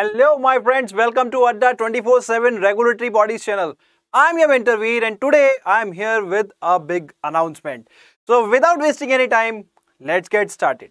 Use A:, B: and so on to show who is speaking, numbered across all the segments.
A: Hello, my friends. Welcome to Adda 24/7 Regulatory Bodies channel. I'm your interviewer, and today I'm here with a big announcement. So, without wasting any time, let's get started.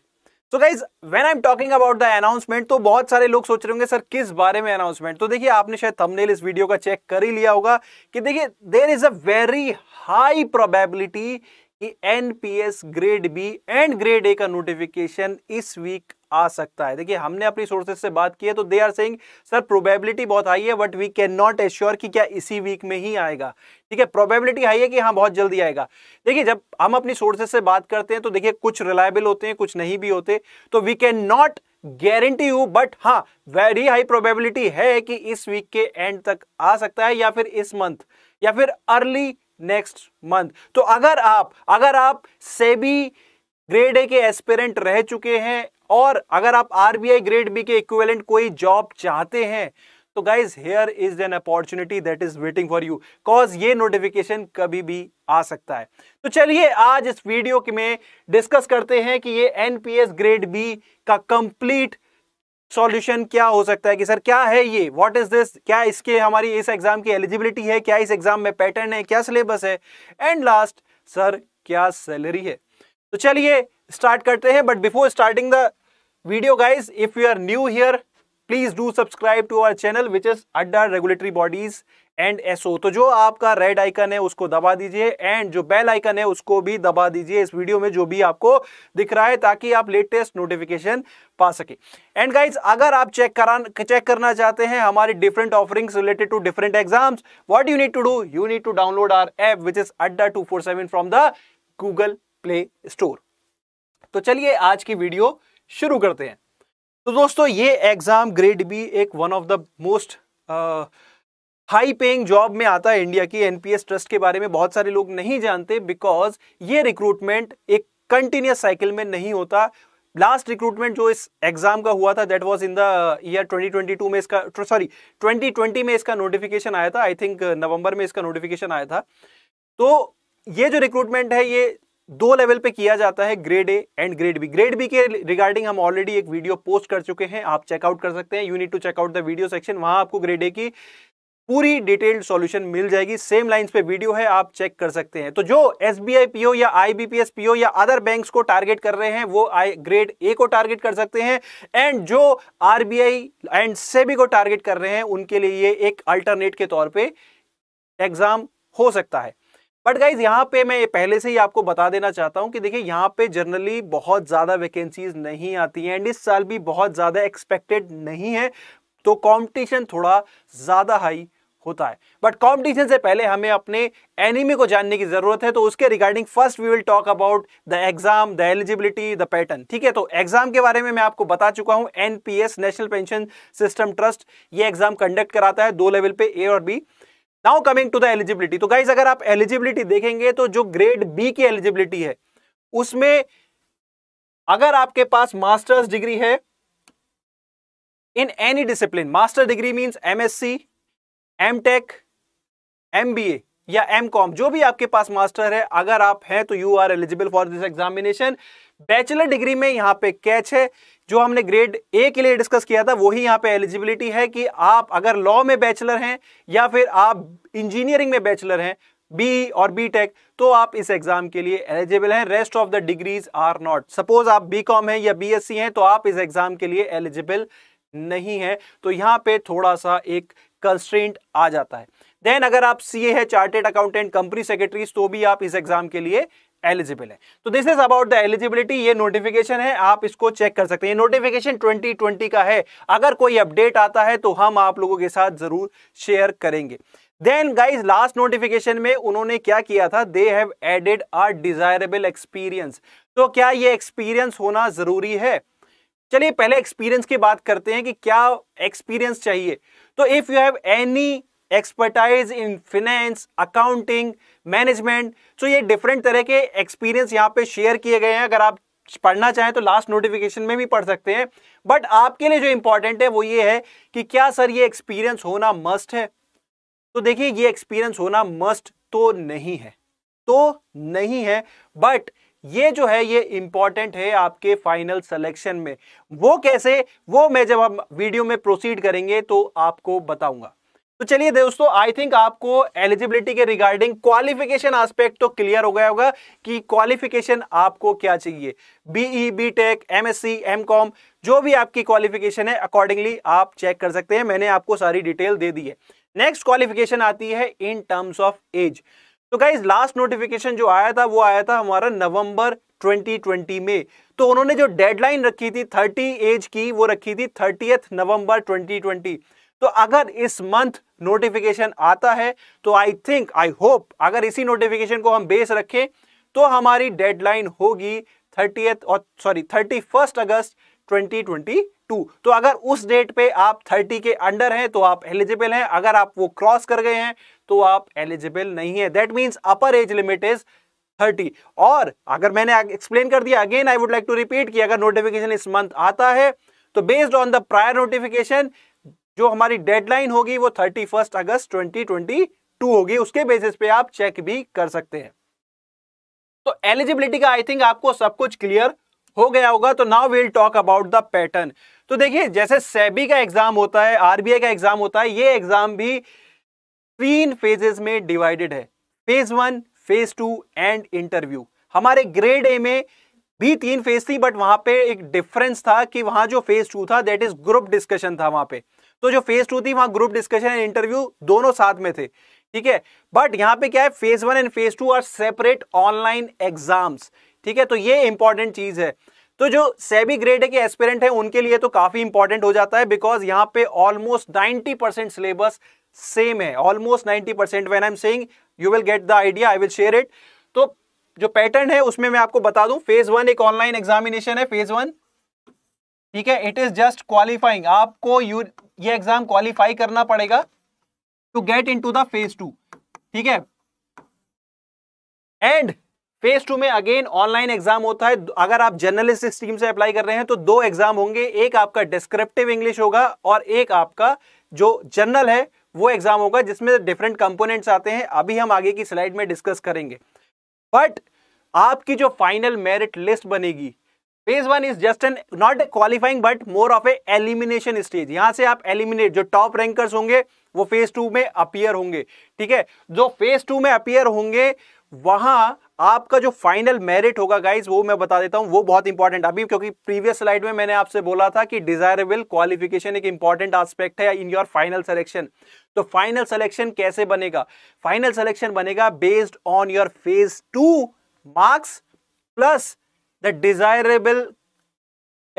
A: So guys when I am talking about the announcement तो बहुत सारे लोग सोच रहे होंगे sir किस बारे में अनाउंसमेंट तो देखिए आपने शायद थंबनेल इस वीडियो का चेक कर ही लिया होगा कि देखिए there is a very high probability कि NPS grade B and grade A का नोटिफिकेशन इस वीक आ सकता है देखिए हमने अपनी सोर्सेज से बात की है तो they are saying sir probability बहुत हाई है but we can not assure कि क्या इसी वीक में ही आएगा ठीक है प्रोबेबिलिटी हाई है कि हाँ बहुत जल्दी आएगा देखिए जब हम अपनी सोर्सेज से बात करते हैं तो देखिए कुछ रिलायबल होते हैं कुछ नहीं भी होते तो वी कैन नॉट गारंटी हूं बट हाँ वेरी हाई प्रोबेबिलिटी है कि इस वीक के एंड तक आ सकता है या फिर इस मंथ या फिर अर्ली नेक्स्ट मंथ तो अगर आप अगर आप सेबी ग्रेड ए के एस्पिरेंट रह चुके हैं और अगर आप आरबीआई ग्रेड बी के इक्विवेलेंट कोई जॉब चाहते हैं तो guys here is an opportunity that is waiting for you cause ये नोटिफिकेशन कभी भी आ सकता है तो चलिए आज इस वीडियो में डिस्कस करते हैं कि ये एनपीएस ग्रेड बी का कंप्लीट सॉल्यूशन क्या हो सकता है कि सर क्या है ये व्हाट इज दिस क्या इसके हमारी इस एग्जाम की एलिजिबिलिटी है क्या इस एग्जाम में पैटर्न है क्या सिलेबस है एंड लास्ट सर क्या सैलरी है तो चलिए स्टार्ट करते हैं but before starting the video guys if you are new here please do subscribe to our channel which is Adda regulatory bodies and SO तो जो आपका रेड आइकन है उसको दबा दीजिए एंड जो बेल आइकन है उसको भी दबा दीजिए इस वीडियो में जो भी आपको दिख रहा है ताकि आप लेटेस्ट नोटिफिकेशन पा सके एंड गाइज अगर आप चेक करा चेक करना चाहते हैं हमारी different offerings related to different exams what you need to do you need to download our app which is Adda two four seven from the Google play store तो चलिए आज की वीडियो शुरू करते हैं तो दोस्तों ये एग्जाम ग्रेड बी एक one of the most high paying job में आता है इंडिया की एनपीएस ट्रस्ट के बारे में बहुत सारे लोग नहीं जानते बिकॉज ये रिक्रूटमेंट एक कंटिन्यूस साइकिल में नहीं होता लास्ट रिक्रूटमेंट जो इस एग्जाम का हुआ था that was in the year 2022 में इसका सॉरी 2020 में इसका नोटिफिकेशन आया था आई थिंक नवंबर में इसका नोटिफिकेशन आया था तो ये जो रिक्रूटमेंट है ये दो लेवल पे किया जाता है grade A and grade B grade B के रिगार्डिंग हम ऑलरेडी एक वीडियो पोस्ट कर चुके हैं आप चेकआउट कर सकते हैं you need to checkout the video section वहां आपको ग्रेड ए की पूरी डिटेल्ड सॉल्यूशन मिल जाएगी सेम लाइंस पे वीडियो है आप चेक कर सकते हैं तो जो एस बी आई पीओ या आईबीपीएस पीओ या अदर बैंक्स को टारगेट कर रहे हैं वो आई ग्रेड ए को टारगेट कर सकते हैं एंड जो आरबीआई एंड सेबी को टारगेट कर रहे हैं उनके लिए ये एक अल्टरनेट के तौर पे एग्जाम हो सकता है बट गाइज यहाँ पे मैं पहले से ही आपको बता देना चाहता हूँ कि देखिए यहाँ पे जनरली बहुत ज़्यादा वैकेंसीज नहीं आती हैं एंड इस साल भी बहुत ज़्यादा एक्सपेक्टेड नहीं है तो कंपटीशन थोड़ा ज़्यादा हाई होता है बट कॉम्पिटिशन से पहले हमें अपने एनिमी को जानने की जरूरत है तो उसके regarding first we will talk about the exam the eligibility the pattern ठीक है तो एग्जाम के बारे में मैं आपको बता चुका हूं NPS national pension system trust ये एग्जाम कंडक्ट कराता है दो लेवल पे ए और B now coming to the eligibility तो गाइज अगर आप एलिजिबिलिटी देखेंगे तो जो ग्रेड बी की एलिजिबिलिटी है उसमें अगर आपके पास मास्टर्स डिग्री है in any discipline master degree means MSc M tech M B A या एम कॉम जो भी आपके पास मास्टर है अगर आप हैं तो you are eligible for this examination bachelor degree में यहाँ पे कैच है जो हमने ग्रेड ए के लिए डिस्कस किया था वही यहाँ पे एलिजिबिलिटी है कि आप अगर लॉ में बैचलर हैं या फिर आप इंजीनियरिंग में बैचलर हैं बी और बी टेक तो आप इस एग्जाम के लिए एलिजिबल हैं rest of the degrees are not suppose आप बी कॉम है या बी एस सी हैं तो आप इस एग्जाम के लिए एलिजिबल नहीं है तो यहाँ पे थोड़ा सा एक कंस्ट्रेंट आ जाता है देन अगर आप सीए है चार्टेड अकाउंटेंट कंपनी सेक्रेटरी तो भी आप इस एग्जाम के लिए एलिजिबल है तो this is about the eligibility ये नोटिफिकेशन है आप इसको चेक कर सकते हैं ये नोटिफिकेशन 2020 का है अगर कोई अपडेट आता है तो हम आप लोगों के साथ जरूर शेयर करेंगे देन गाइज लास्ट नोटिफिकेशन में उन्होंने क्या किया था they have added a desirable experience तो क्या ये एक्सपीरियंस होना जरूरी है चलिए पहले एक्सपीरियंस की बात करते हैं कि क्या एक्सपीरियंस चाहिए तो if you have any expertise in finance accounting management so ये डिफरेंट तरह के एक्सपीरियंस यहाँ पे शेयर किए गए हैं अगर आप पढ़ना चाहें तो लास्ट नोटिफिकेशन में भी पढ़ सकते हैं बट आपके लिए जो इंपॉर्टेंट है वो ये है कि क्या सर ये एक्सपीरियंस होना मस्ट है तो देखिए ये एक्सपीरियंस होना मस्ट तो नहीं है तो नहीं है बट ये जो है ये इंपॉर्टेंट है आपके फाइनल सिलेक्शन में वो कैसे वो मैं जब हम वीडियो में प्रोसीड करेंगे तो आपको बताऊंगा तो चलिए दोस्तों आई थिंक आपको एलिजिबिलिटी के रिगार्डिंग क्वालिफिकेशन आस्पेक्ट तो क्लियर हो गया होगा कि क्वालिफिकेशन आपको क्या चाहिए BE B tech M S C M com जो भी आपकी क्वालिफिकेशन है अकॉर्डिंगली आप चेक कर सकते हैं मैंने आपको सारी डिटेल दे दी है नेक्स्ट क्वालिफिकेशन आती है इन टर्म्स ऑफ एज तो गाइज लास्ट नोटिफिकेशन जो आया था वो आया था हमारा नवंबर 2020 में तो उन्होंने जो डेडलाइन रखी थी 30 एज की वो रखी थी थर्टी नवंबर 2020 तो अगर इस मंथ नोटिफिकेशन आता है तो आई थिंक आई होप अगर इसी नोटिफिकेशन को हम बेस रखें तो हमारी डेडलाइन होगी थर्टी और सॉरी थर्टी अगस्त 2022 तो अगर उस डेट पे आप 30 के अंडर हैं तो आप एलिजिबल हैं अगर आप वो क्रॉस कर गए हैं तो आप एलिजिबल नहीं है that means upper age limit is thirty और अगर मैंने एक्सप्लेन कर दिया again I would like to repeat कि अगर नोटिफिकेशन इस मंथ आता है तो based on the prior notification जो हमारी डेडलाइन होगी वो thirty first August twenty twenty two होगी उसके बेसिस पे आप चेक भी कर सकते हैं तो एलिजिबिलिटी का आई थिंक आपको सब कुछ क्लियर हो गया होगा तो now will talk about the pattern तो देखिए जैसे सेबी का एग्जाम होता है आरबीआई का एग्जाम होता है ये एग्जाम भी तीन फेजेस में डिवाइडेड है phase one phase two and interview हमारे ग्रेड ए में भी तीन फेज थी बट वहां पे एक डिफरेंस था कि वहां जो फेज टू था दैट इज ग्रुप डिस्कशन था वहां पे तो जो फेज टू थी वहां ग्रुप डिस्कशन एंड इंटरव्यू दोनों साथ में थे ठीक है बट यहां पे क्या है phase one and phase two are separate online exams ठीक है तो ये इंपॉर्टेंट चीज है तो जो सेबी ग्रेड के एस्पिरेंट है उनके लिए तो काफी इंपॉर्टेंट हो जाता है बिकॉज यहाँ पे ऑलमोस्ट 90 परसेंट सिलेबस सेम है almost ninety percent when I am saying you will get the idea I will share it तो जो पैटर्न है उसमें मैं आपको बता दूं फेज वन एक ऑनलाइन एग्जामिनेशन है फेज वन ठीक है इट इज जस्ट क्वालिफाइंग आपको यू ये एग्जाम क्वालिफाई करना पड़ेगा to get into the phase two ठीक है एंड फेज टू में अगेन ऑनलाइन एग्जाम होता है अगर आप जर्नलिस्ट स्ट्रीम से अप्लाई कर रहे हैं तो दो एग्जाम होंगे एक आपका डिस्क्रिप्टिव इंग्लिश होगा और एक आपका जो जर्नल है वो एग्जाम होगा जिसमें डिफरेंट कंपोनेंट्स आते हैं अभी हम आगे की स्लाइड में डिस्कस करेंगे बट आपकी जो फाइनल मेरिट लिस्ट बनेगी phase one is just an not qualifying but more of a elimination stage यहां से आप एलिमिनेट जो टॉप रैंकर्स होंगे वो फेज टू में अपियर होंगे ठीक है जो फेज टू में अपियर होंगे वहां आपका जो फाइनल मेरिट होगा गाइज वो मैं बता देता हूं वो बहुत इंपॉर्टेंट अभी क्योंकि प्रीवियस स्लाइड में मैंने आपसे बोला था कि डिजायरेबल क्वालिफिकेशन एक इंपॉर्टेंट आस्पेक्ट है इन योर फाइनल सिलेक्शन तो फाइनल सिलेक्शन कैसे बनेगा फाइनल सिलेक्शन बनेगा based on your phase two marks plus the desirable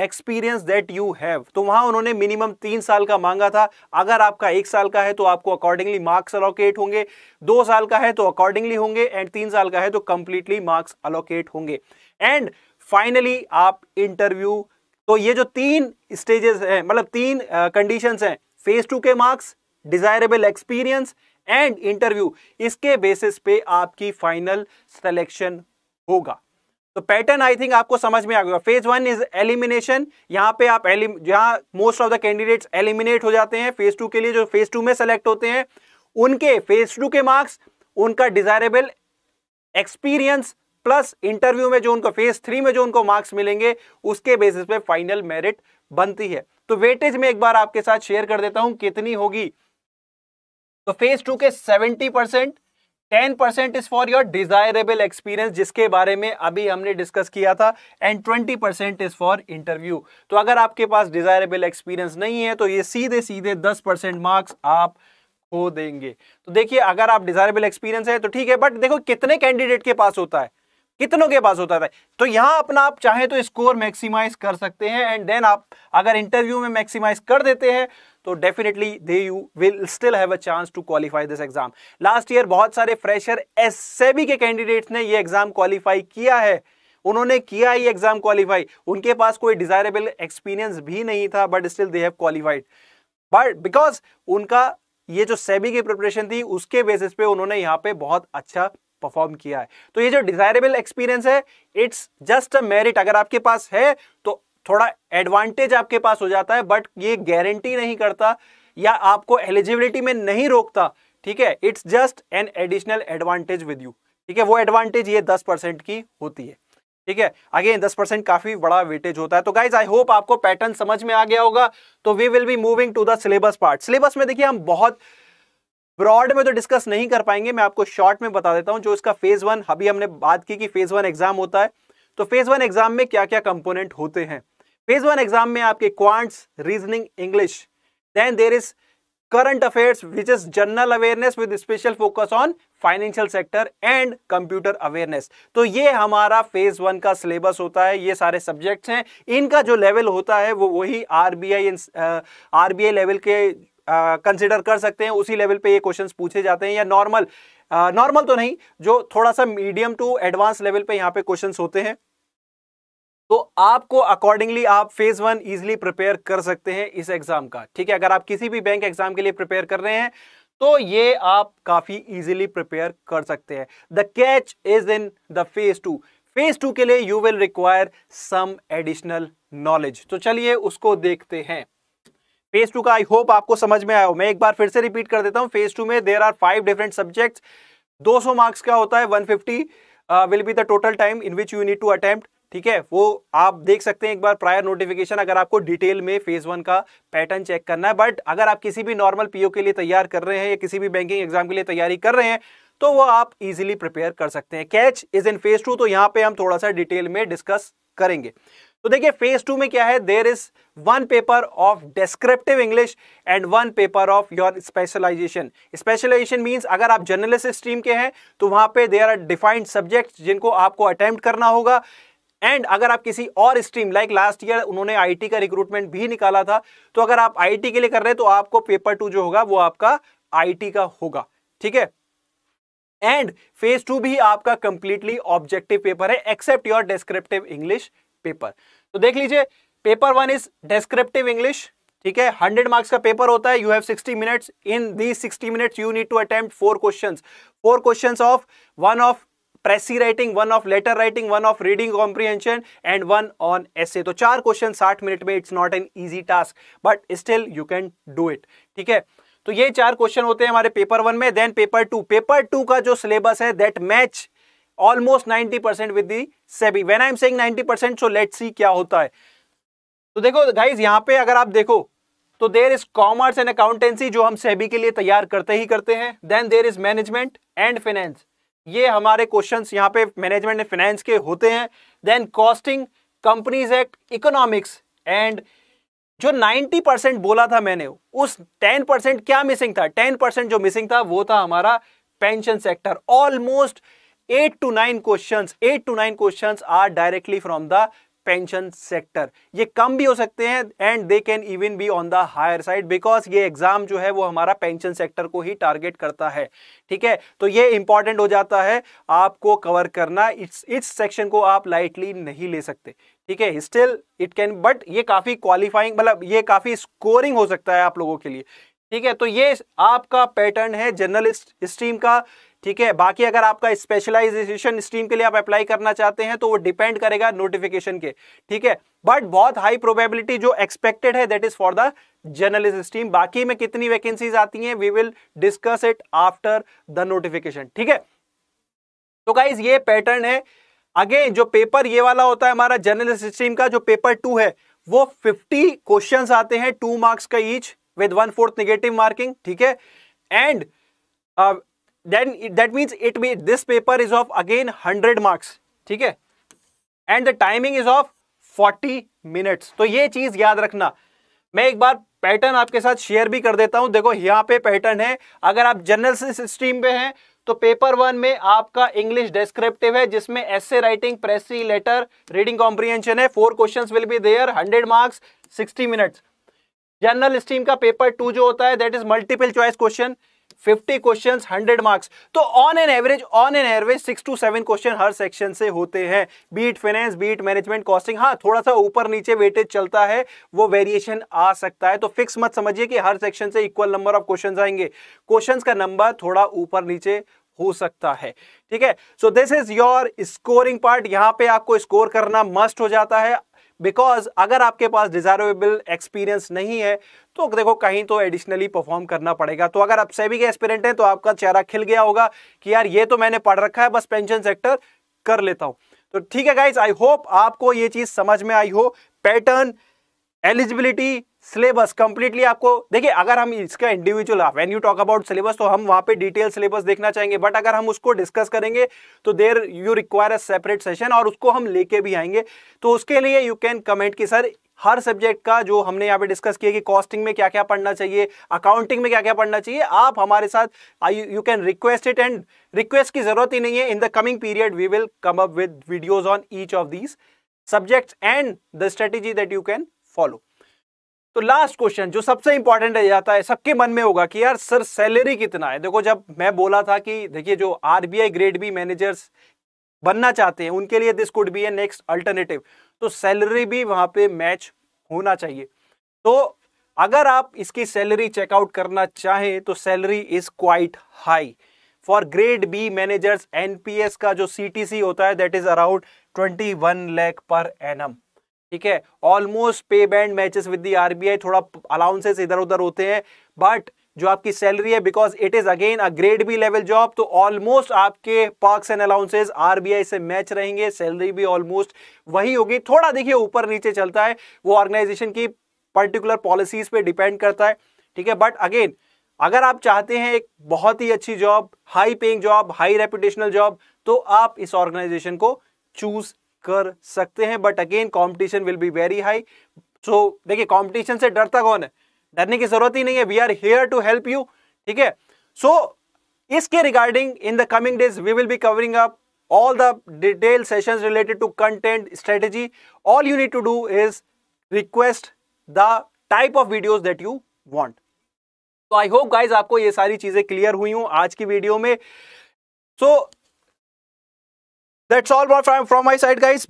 A: experience that you have तो वहां उन्होंने मिनिमम तीन साल का मांगा था अगर आपका एक साल का है तो आपको अकॉर्डिंगली मार्क्स अलोकेट होंगे दो साल का है तो अकॉर्डिंगली होंगे एंड तीन साल का है तो कंप्लीटली मार्क्स अलोकेट होंगे एंड फाइनली आप इंटरव्यू तो ये जो तीन स्टेजेस हैं मतलब तीन कंडीशन uh, हैं फेज टू के marks desirable experience and interview इसके बेसिस पे आपकी फाइनल सिलेक्शन होगा तो पैटर्न आई थिंक आपको समझ में आ गया फेज वन इज एलिमिनेशन यहाँ पे आप जहाँ most of the candidates eliminate हो जाते हैं फेज टू के लिए जो फेज टू में सेलेक्ट होते हैं उनके फेज टू के मार्क्स उनका डिजायरेबल एक्सपीरियंस प्लस इंटरव्यू में जो उनको फेज थ्री में जो उनको मार्क्स मिलेंगे उसके बेसिस पे फाइनल मेरिट बनती है तो वेटेज में एक बार आपके साथ शेयर कर देता हूं कितनी होगी तो फेज टू के seventy percent ten percent is for your desirable experience जिसके बारे में अभी हमने डिस्कस किया था and twenty percent is for interview तो अगर आपके पास डिजायरेबल एक्सपीरियंस नहीं है तो ये सीधे सीधे दस परसेंट मार्क्स आप खो देंगे तो देखिए अगर आप डिजायरेबल एक्सपीरियंस है तो ठीक है बट देखो कितने कैंडिडेट के पास होता है कितनों के पास होता था तो यहां अपना आप चाहे तो स्कोर मैक्सिमाइज कर सकते हैं एंड देन आप अगर इंटरव्यू में मैक्सिमाइज कर देते हैं तो definitely they you will still have a chance to qualify this exam last year बहुत सारे फ्रेशर एस के कैंडिडेट्स ने ये एग्जाम क्वालिफाई किया है उन्होंने किया ये एग्जाम क्वालिफाई उनके पास कोई डिजायरेबल एक्सपीरियंस भी नहीं था but still they have qualified but because उनका ये जो सेबी की प्रिपरेशन थी उसके बेसिस पे उन्होंने यहाँ पे बहुत अच्छा परफॉर्म किया है तो ये जो डिजायरेबल एक्सपीरियंस है इट्स जस्ट अ मेरिट अगर आपके पास है तो थोड़ा एडवांटेज आपके पास हो जाता है बट ये गारंटी नहीं करता या आपको एलिजिबिलिटी में नहीं रोकता ठीक है it's just an additional advantage with you ठीक है वो एडवांटेज ये दस परसेंट की होती है ठीक है आगे दस परसेंट काफी बड़ा वेटेज होता है तो गाइज आई होप आपको पैटर्न समझ में आ गया होगा तो we will be moving to the syllabus part syllabus में देखिए हम बहुत ब्रॉड में तो डिस्कस नहीं कर पाएंगे मैं आपको शॉर्ट में बता देता हूं जो इसका फेज वन अभी हमने बात की कि फेज वन एग्जाम होता है तो फेज वन एग्जाम में क्या क्या कंपोनेंट होते हैं फेज वन एग्जाम में आपके quants reasoning English then there is current affairs which is general awareness with special focus on financial sector and computer awareness तो ये हमारा फेज वन का सिलेबस होता है ये सारे सब्जेक्ट्स हैं इनका जो लेवल होता है वो वही R R B I B I level के कंसिडर कर सकते हैं उसी लेवल पे ये क्वेश्चन पूछे जाते हैं या नॉर्मल नॉर्मल तो नहीं जो थोड़ा सा मीडियम टू एडवांस लेवल पे यहाँ पे क्वेश्चन होते हैं तो आपको अकॉर्डिंगली आप फेज वन इजिली प्रिपेयर कर सकते हैं इस एग्जाम का ठीक है अगर आप किसी भी बैंक एग्जाम के लिए प्रिपेयर कर रहे हैं तो ये आप काफी इजिली प्रिपेयर कर सकते हैं the catch is in the phase two phase two के लिए you will require some additional knowledge तो चलिए उसको देखते हैं फेज टू का आई होप आपको समझ में आया हो मैं एक बार फिर से रिपीट कर देता हूँ फेज टू में there are five different subjects 200 marks का होता है 150 will be the total time in which you need to attempt ठीक है वो आप देख सकते हैं एक बार प्रायर नोटिफिकेशन अगर आपको डिटेल में फेज वन का पैटर्न चेक करना है बट अगर आप किसी भी नॉर्मल पीओ के लिए तैयार कर रहे हैं या किसी भी बैंकिंग एग्जाम के लिए तैयारी कर रहे हैं तो वो आप इजीली प्रिपेयर कर सकते हैं catch is in phase two तो यहाँ पे हम थोड़ा सा डिटेल में डिस्कस करेंगे तो देखिए फेज टू में क्या है there is one paper of descriptive English and one paper of your specialization specialization means अगर आप जर्नलिस्ट स्ट्रीम के हैं तो वहां पे देर आर डिफाइंड सब्जेक्ट जिनको आपको अटेम्प्ट करना होगा एंड अगर आप किसी और स्ट्रीम लाइक लास्ट ईयर उन्होंने आईटी का रिक्रूटमेंट भी निकाला था तो अगर आप आईटी के लिए कर रहे हैं तो आपको पेपर टू जो होगा वो आपका आईटी का होगा ठीक है एंड फेज टू भी आपका कंप्लीटली ऑब्जेक्टिव पेपर है except your descriptive English paper तो देख लीजिए paper one is descriptive English ठीक है हंड्रेड मार्क्स का पेपर होता है you have sixty minutes in the sixty minutes you need to attempt four question four question of one of precis writing one of letter writing one of reading comprehension and one on essay तो चार question साठ minute में it's not an easy task but still you can do it ठीक है तो ये चार question होते हैं हमारे पेपर वन में then paper two paper two का जो सिलेबस है that match almost ninety percent with the SEBI when I am saying ninety percent so let see क्या होता है तो देखो गाइज यहां पे अगर आप देखो तो there is commerce and accountancy जो हम सेबी के लिए तैयार करते ही करते हैं then there is management and finance ये हमारे क्वेश्चंस यहाँ पे मैनेजमेंट एंड फाइनेंस के होते हैं then costing companies act economics and जो 90 परसेंट बोला था मैंने उस 10 परसेंट क्या मिसिंग था 10 परसेंट जो मिसिंग था वो था हमारा pension sector almost eight to nine question eight to nine question are directly from the pension sector ये कम भी हो सकते हैं and they can even be on the higher side because ये एग्जाम जो है वो हमारा पेंशन सेक्टर को ही टारगेट करता है ठीक है तो ये इंपॉर्टेंट हो जाता है आपको कवर करना इस इस सेक्शन को आप लाइटली नहीं ले सकते ठीक है स्टिल इट कैन बट ये काफ़ी क्वालिफाइंग मतलब ये काफ़ी स्कोरिंग हो सकता है आप लोगों के लिए ठीक है तो ये आपका पैटर्न है जर्नलिस्ट स्ट्रीम का ठीक है बाकी अगर आपका स्पेशलाइजेशन स्ट्रीम के लिए आप अप्लाई करना चाहते हैं तो वो डिपेंड करेगा नोटिफिकेशन के ठीक है बट बहुत हाई प्रोबेबिलिटी जो एक्सपेक्टेड है that is for the journalist stream बाकी में कितनी वैकेंसीज आती हैं we will discuss it after the notification ठीक है तो गाइज ये पैटर्न है अगेन जो पेपर ये वाला होता है हमारा जर्नलिस्ट स्ट्रीम का जो पेपर टू है वो फिफ्टी क्वेश्चन आते हैं टू मार्क्स का each with one fourth negative marking ठीक है and then it, that means it may this paper is of again 100 marks ठीक है and the timing is of 40 minutes तो ये चीज याद रखना मैं एक बार पैटर्न आपके साथ शेयर भी कर देता हूं देखो यहाँ पे पैटर्न है अगर आप जर्नल स्ट्रीम पे हैं तो पेपर वन में आपका इंग्लिश डेस्क्रिप्टिव है जिसमें essay writing precis letter reading comprehension है four questions will be there hundred marks sixty minutes general stream का पेपर टू जो होता है that is multiple choice question 50 questions 100 marks तो on an average on an average six to seven question हर section से होते हैं be it finance be it management costing हाँ थोड़ा सा ऊपर नीचे वेटेज चलता है वो वेरिएशन आ सकता है तो फिक्स मत समझिए कि हर सेक्शन से इक्वल नंबर ऑफ क्वेश्चन आएंगे क्वेश्चन का नंबर थोड़ा ऊपर नीचे हो सकता है ठीक है so this is your scoring part यहां पे आपको स्कोर करना मस्ट हो जाता है बिकॉज अगर आपके पास डिज़ायरेबल एक्सपीरियंस नहीं है तो देखो कहीं तो एडिशनली परफॉर्म करना पड़ेगा तो अगर आप सेविंग के एस्पिरेंट हैं तो आपका चेहरा खिल गया होगा कि यार ये तो मैंने पढ़ रखा है बस पेंशन सेक्टर कर लेता हूं तो ठीक है गाइज आई होप आपको ये चीज़ समझ में आई हो पैटर्न एलिजिबिलिटी सिलेबस कंप्लीटली आपको देखिए अगर हम इसका individual when you talk about syllabus तो हम वहां पे डिटेल सिलेबस देखना चाहेंगे बट अगर हम उसको डिस्कस करेंगे तो there you require a separate session और उसको हम लेके भी आएंगे तो उसके लिए यू कैन कमेंट कि सर हर सब्जेक्ट का जो हमने यहाँ पे डिस्कस किया कि कॉस्टिंग में क्या क्या पढ़ना चाहिए अकाउंटिंग में क्या क्या पढ़ना चाहिए आप हमारे साथ you can request it and request की जरूरत ही नहीं है in the coming period we will come up with videos on each of these subjects and the strategy that you can follow तो लास्ट क्वेश्चन जो सबसे इंपॉर्टेंट रह जाता है सबके मन में होगा कि यार सर सैलरी कितना है देखो जब मैं बोला था कि देखिए जो आरबीआई ग्रेड बी मैनेजर्स बनना चाहते हैं उनके लिए this could be a next alternative तो सैलरी भी वहां पे मैच होना चाहिए तो अगर आप इसकी सैलरी चेकआउट करना चाहें तो salary is quite high for grade B managers NPS का जो सीटीसी होता है that is around twenty one lakh per annum ठीक है almost pay band matches with the RBI थोड़ा अलाउंसेस इधर उधर होते हैं बट जो आपकी सैलरी है because it is again a grade B level job तो ऑलमोस्ट आपके पर्क्स एंड अलाउंसेज आरबीआई से मैच रहेंगे सैलरी भी ऑलमोस्ट वही होगी थोड़ा देखिए ऊपर नीचे चलता है वो ऑर्गेनाइजेशन की पर्टिकुलर पॉलिसीज पे डिपेंड करता है ठीक है बट अगेन अगर आप चाहते हैं एक बहुत ही अच्छी job high paying job high reputational job तो आप इस ऑर्गेनाइजेशन को चूज कर सकते हैं but again competition will be very high so देखिए कॉम्पिटिशन से डरता कौन है डरने की जरूरत ही नहीं है we are here to help you ठीक है सो इसके regarding in the coming days we will be covering up all the detail session related to content strategy all you need to do is request the type of videos that you want तो I hope guys आपको ये सारी चीज़ें clear हुई हूं आज की video में so so, that's all from from my side guys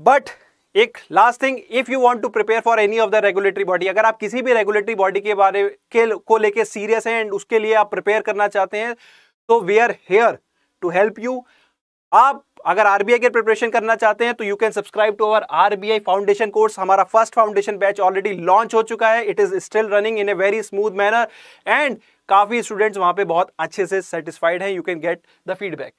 A: एक last thing if you want to prepare for any of the regulatory body अगर आप किसी भी रेगुलेटरी बॉडी के बारे के को लेके सीरियस हैं एंड उसके लिए आप प्रिपेयर करना चाहते हैं तो we are here to help you आप अगर आरबीआई के प्रिपरेशन करना चाहते हैं तो you can subscribe to our RBI foundation course हमारा first foundation batch already launch हो चुका है it is still running in a very smooth manner and काफ़ी स्टूडेंट्स वहां पे बहुत अच्छे से सेटिस्फाइड हैं you can get the feedback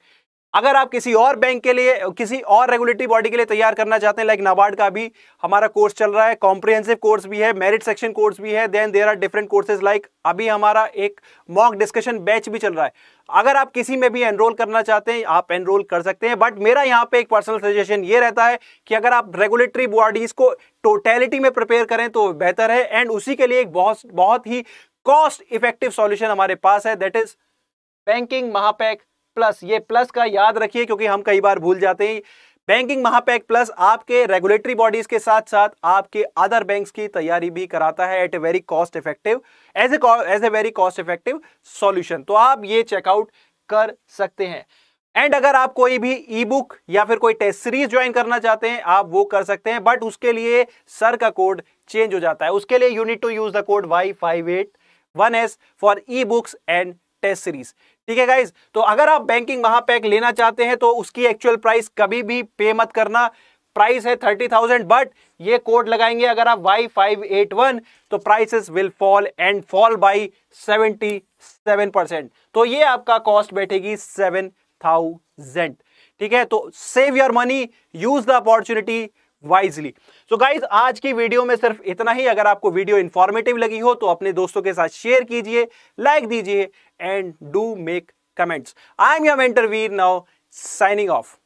A: अगर आप किसी और बैंक के लिए किसी और रेगुलेटरी बॉडी के लिए तैयार करना चाहते हैं लाइक नाबार्ड का भी हमारा कोर्स चल रहा है कॉम्प्रिहेंसिव कोर्स भी है मेरिट सेक्शन कोर्स भी है then there are different courses like अभी हमारा एक मॉक डिस्कशन बैच भी चल रहा है अगर आप किसी में भी एनरोल करना चाहते हैं आप एनरोल कर सकते हैं बट मेरा यहाँ पे एक पर्सनल सजेशन ये रहता है कि अगर आप रेगुलेटरी बॉडीज़ को टोटेलिटी में प्रिपेयर करें तो बेहतर है एंड उसी के लिए एक बहुत बहुत ही कॉस्ट इफेक्टिव सॉल्यूशन हमारे पास है that is banking Mahapack plus ये प्लस का याद रखिए क्योंकि हम कई बार भूल जाते हैं बैंकिंग महापैक प्लस आपके रेगुलेटरी बॉडीज के साथ साथ आपके अदर बैंक्स की तैयारी भी कराता है at a very cost effective as a as a very cost effective solution तो आप ये चेकआउट कर सकते हैं एंड अगर आप कोई भी ई बुक या फिर कोई टेस्ट सीरीज ज्वाइन करना चाहते हैं आप वो कर सकते हैं बट उसके लिए सर का कोड चेंज हो जाता है उसके लिए you need to use the code Y five eight one S for e books and test series ठीक है गाइज तो अगर आप बैंकिंग महापैक लेना चाहते हैं तो उसकी एक्चुअल प्राइस कभी भी पे मत करना प्राइस है थर्टी थाउजेंड बट ये कोड लगाएंगे अगर आप वाई फाइव एट वन तो prices will fall and fall by seventy seven percent तो ये आपका कॉस्ट बैठेगी सेवन थाउजेंड ठीक है तो save your money use the opportunity wisely so guys आज की वीडियो में सिर्फ इतना ही अगर आपको वीडियो इन्फॉर्मेटिव लगी हो तो अपने दोस्तों के साथ शेयर कीजिए लाइक दीजिए and do make comments I am your mentor now signing of